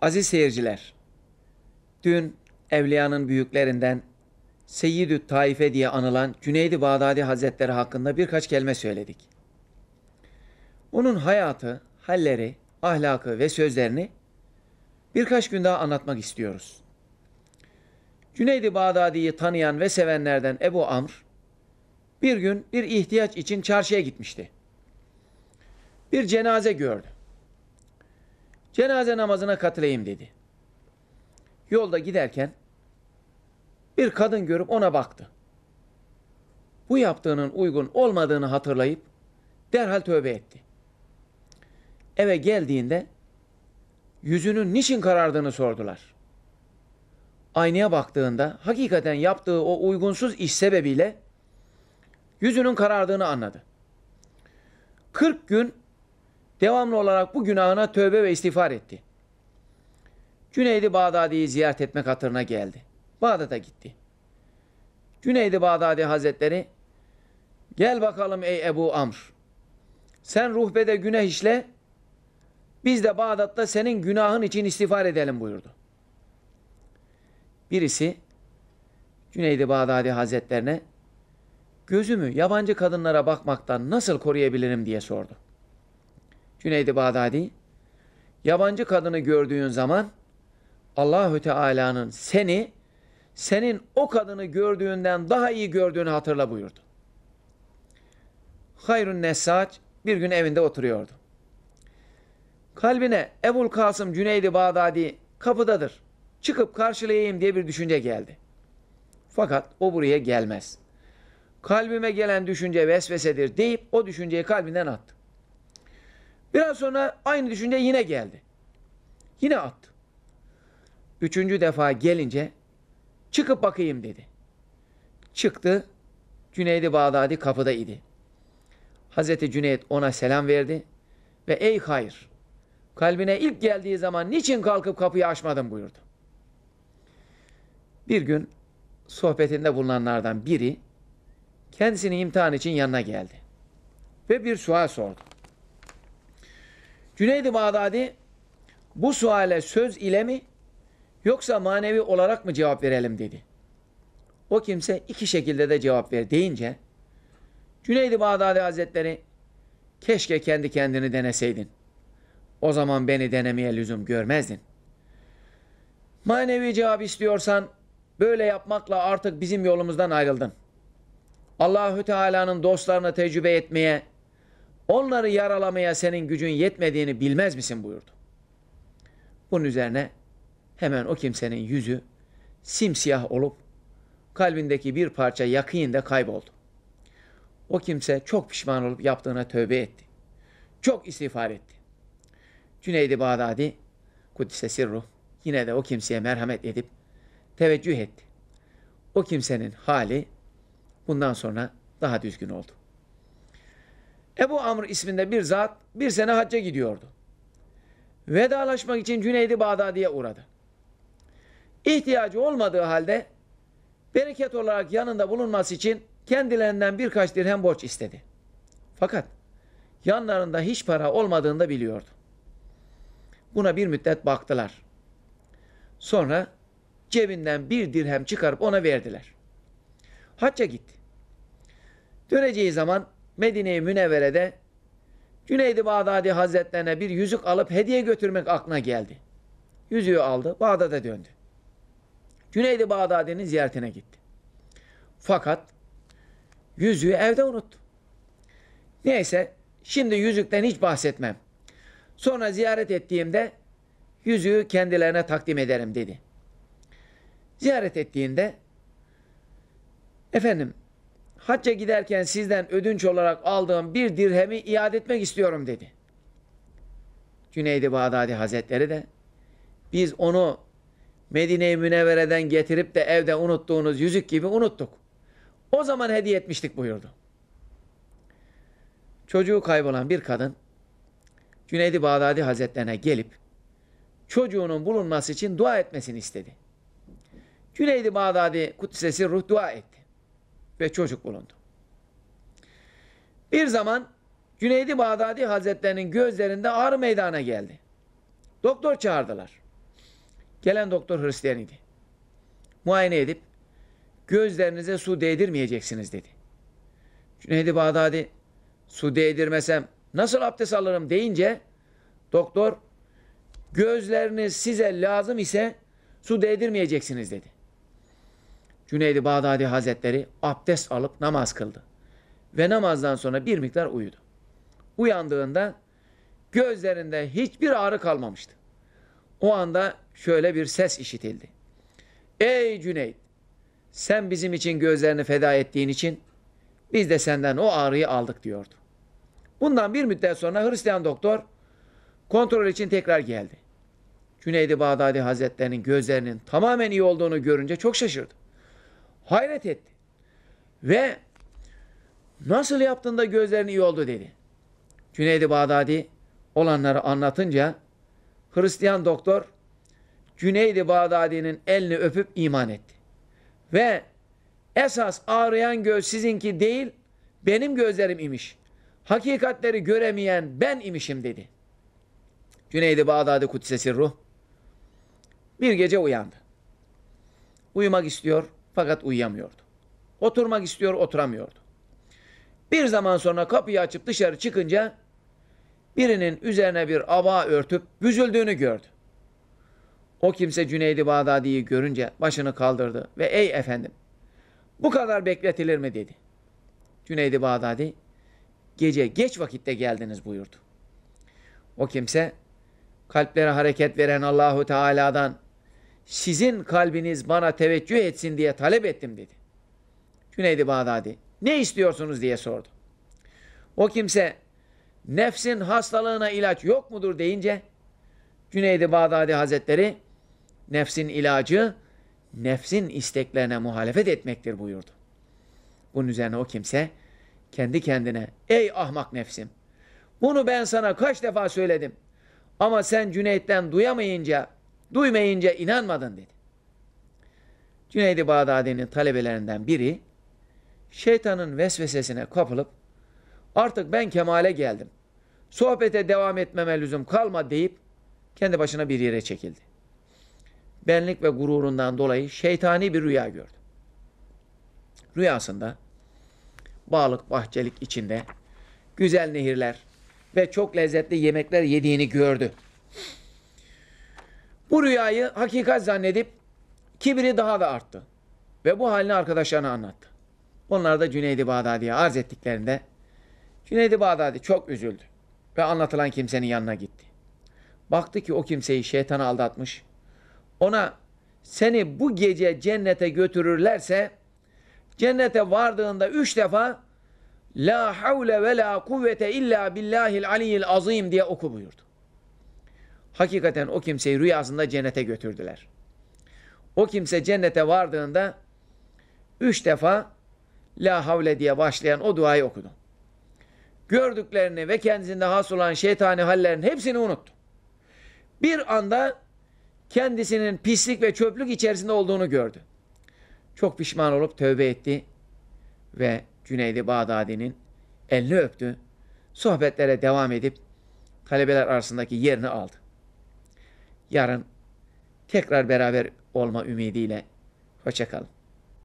Aziz seyirciler, dün Evliya'nın büyüklerinden Seyyidü Taife diye anılan Cüneydi Bağdadi Hazretleri hakkında birkaç kelime söyledik. Onun hayatı, halleri, ahlakı ve sözlerini birkaç gün daha anlatmak istiyoruz. Cüneydi Bağdadi'yi tanıyan ve sevenlerden Ebu Amr, bir gün bir ihtiyaç için çarşıya gitmişti. Bir cenaze gördü. Cenaze namazına katılayım dedi. Yolda giderken bir kadın görüp ona baktı. Bu yaptığının uygun olmadığını hatırlayıp derhal tövbe etti. Eve geldiğinde yüzünün niçin karardığını sordular. Aynaya baktığında hakikaten yaptığı o uygunsuz iş sebebiyle yüzünün karardığını anladı. 40 gün devamlı olarak bu günahına tövbe ve istiğfar etti. Cüneydi Bağdadi'yi ziyaret etmek hatırına geldi. Bağdat'a gitti. Cüneydi Bağdadi Hazretleri gel bakalım ey Ebu Amr sen ruhbede günah işle biz de Bağdat'ta senin günahın için istiğfar edelim buyurdu. Birisi Cüneydi Bağdadi Hazretlerine gözümü yabancı kadınlara bakmaktan nasıl koruyabilirim diye sordu. Cüneydi Bağdadi, yabancı kadını gördüğün zaman Allahü Teala'nın seni senin o kadını gördüğünden daha iyi gördüğünü hatırla buyurdu. Hayrun Nesaç bir gün evinde oturuyordu. Kalbine Ebul Kasım Cüneydi Bağdadi kapıdadır. Çıkıp karşılayayım diye bir düşünce geldi. Fakat o buraya gelmez kalbime gelen düşünce vesvesedir deyip o düşünceyi kalbinden attı. Biraz sonra aynı düşünce yine geldi. Yine attı. Üçüncü defa gelince çıkıp bakayım dedi. Çıktı. Cüneydi Bağdadi kapıda idi. Hazreti Cüneyt ona selam verdi ve ey hayır kalbine ilk geldiği zaman niçin kalkıp kapıyı açmadın buyurdu. Bir gün sohbetinde bulunanlardan biri kendisini imtihan için yanına geldi. Ve bir sual sordu. Cüneyd-i Bağdadi bu suale söz ile mi yoksa manevi olarak mı cevap verelim dedi. O kimse iki şekilde de cevap ver deyince Cüneyd-i Bağdadi Hazretleri keşke kendi kendini deneseydin. O zaman beni denemeye lüzum görmezdin. Manevi cevap istiyorsan böyle yapmakla artık bizim yolumuzdan ayrıldın. Allahü Teala'nın dostlarını tecrübe etmeye, onları yaralamaya senin gücün yetmediğini bilmez misin buyurdu. Bunun üzerine hemen o kimsenin yüzü simsiyah olup kalbindeki bir parça yakîn de kayboldu. O kimse çok pişman olup yaptığına tövbe etti. Çok istiğfar etti. Cüneydi Bağdadi Kudüs'e sirruh yine de o kimseye merhamet edip teveccüh etti. O kimsenin hali Bundan sonra daha düzgün oldu. Ebu Amr isminde bir zat bir sene hacca gidiyordu. Vedalaşmak için Cüneydi Bağdadi'ye uğradı. İhtiyacı olmadığı halde bereket olarak yanında bulunması için kendilerinden birkaç dirhem borç istedi. Fakat yanlarında hiç para olmadığını da biliyordu. Buna bir müddet baktılar. Sonra cebinden bir dirhem çıkarıp ona verdiler hacca gitti. Döneceği zaman Medine-i Münevvere'de Cüneydi Bağdadi Hazretlerine bir yüzük alıp hediye götürmek aklına geldi. Yüzüğü aldı, Bağdat'a döndü. Cüneydi Bağdadi'nin ziyaretine gitti. Fakat yüzüğü evde unuttu. Neyse, şimdi yüzükten hiç bahsetmem. Sonra ziyaret ettiğimde yüzüğü kendilerine takdim ederim dedi. Ziyaret ettiğinde Efendim hacca giderken sizden ödünç olarak aldığım bir dirhemi iade etmek istiyorum dedi. Cüneydi Bağdadi Hazretleri de biz onu Medine-i Münevvere'den getirip de evde unuttuğunuz yüzük gibi unuttuk. O zaman hediye etmiştik buyurdu. Çocuğu kaybolan bir kadın Cüneydi Bağdadi Hazretlerine gelip çocuğunun bulunması için dua etmesini istedi. Cüneydi Bağdadi Kutsesi Ruh dua etti ve çocuk bulundu. Bir zaman Cüneydi Bağdadi Hazretlerinin gözlerinde ağrı meydana geldi. Doktor çağırdılar. Gelen doktor Hristiyan idi. Muayene edip gözlerinize su değdirmeyeceksiniz dedi. Cüneydi Bağdadi su değdirmesem nasıl abdest alırım deyince doktor gözleriniz size lazım ise su değdirmeyeceksiniz dedi. Cüneydi Bağdadi Hazretleri abdest alıp namaz kıldı. Ve namazdan sonra bir miktar uyudu. Uyandığında gözlerinde hiçbir ağrı kalmamıştı. O anda şöyle bir ses işitildi. Ey Cüneyd, Sen bizim için gözlerini feda ettiğin için biz de senden o ağrıyı aldık diyordu. Bundan bir müddet sonra Hristiyan doktor kontrol için tekrar geldi. Cüneydi Bağdadi Hazretlerinin gözlerinin tamamen iyi olduğunu görünce çok şaşırdı. Hayret etti. Ve nasıl yaptığında gözlerini gözlerin iyi oldu dedi. Cüneydi Bağdadi olanları anlatınca Hristiyan doktor Cüneydi Bağdadi'nin elini öpüp iman etti. Ve esas ağrıyan göz sizinki değil benim gözlerim imiş. Hakikatleri göremeyen ben imişim dedi. Cüneydi Bağdadi Kudsesi Ruh bir gece uyandı. Uyumak istiyor. Fakat uyuyamıyordu. Oturmak istiyor, oturamıyordu. Bir zaman sonra kapıyı açıp dışarı çıkınca birinin üzerine bir aba örtüp büzüldüğünü gördü. O kimse Cüneydi Bağdadi'yi görünce başını kaldırdı ve ey efendim bu kadar bekletilir mi dedi. Cüneydi Bağdadi gece geç vakitte geldiniz buyurdu. O kimse kalplere hareket veren Allahu Teala'dan sizin kalbiniz bana teveccüh etsin diye talep ettim dedi. Cüneydi Bağdadi ne istiyorsunuz diye sordu. O kimse nefsin hastalığına ilaç yok mudur deyince Cüneydi Bağdadi Hazretleri nefsin ilacı nefsin isteklerine muhalefet etmektir buyurdu. Bunun üzerine o kimse kendi kendine ey ahmak nefsim bunu ben sana kaç defa söyledim ama sen Cüneyt'ten duyamayınca Duymayınca inanmadın dedi. Cüneydi Bağdadi'nin talebelerinden biri şeytanın vesvesesine kapılıp artık ben kemale geldim. Sohbete devam etmeme lüzum kalma deyip kendi başına bir yere çekildi. Benlik ve gururundan dolayı şeytani bir rüya gördü. Rüyasında bağlık bahçelik içinde güzel nehirler ve çok lezzetli yemekler yediğini gördü. Bu rüyayı hakikat zannedip kibri daha da arttı. Ve bu halini arkadaşlarına anlattı. Onlar da Cüneydi Bağdadi'ye arz ettiklerinde Cüneydi Bağdadi çok üzüldü ve anlatılan kimsenin yanına gitti. Baktı ki o kimseyi şeytana aldatmış. Ona seni bu gece cennete götürürlerse cennete vardığında üç defa La havle ve la kuvvete illa billahil aliyyil azim diye oku buyurdu. Hakikaten o kimseyi rüyasında cennete götürdüler. O kimse cennete vardığında üç defa La havle diye başlayan o duayı okudu. Gördüklerini ve kendisinde has olan şeytani hallerin hepsini unuttu. Bir anda kendisinin pislik ve çöplük içerisinde olduğunu gördü. Çok pişman olup tövbe etti ve Cüneydi Bağdadi'nin elini öptü. Sohbetlere devam edip talebeler arasındaki yerini aldı. Yarın tekrar beraber olma ümidiyle. Hoşçakalın.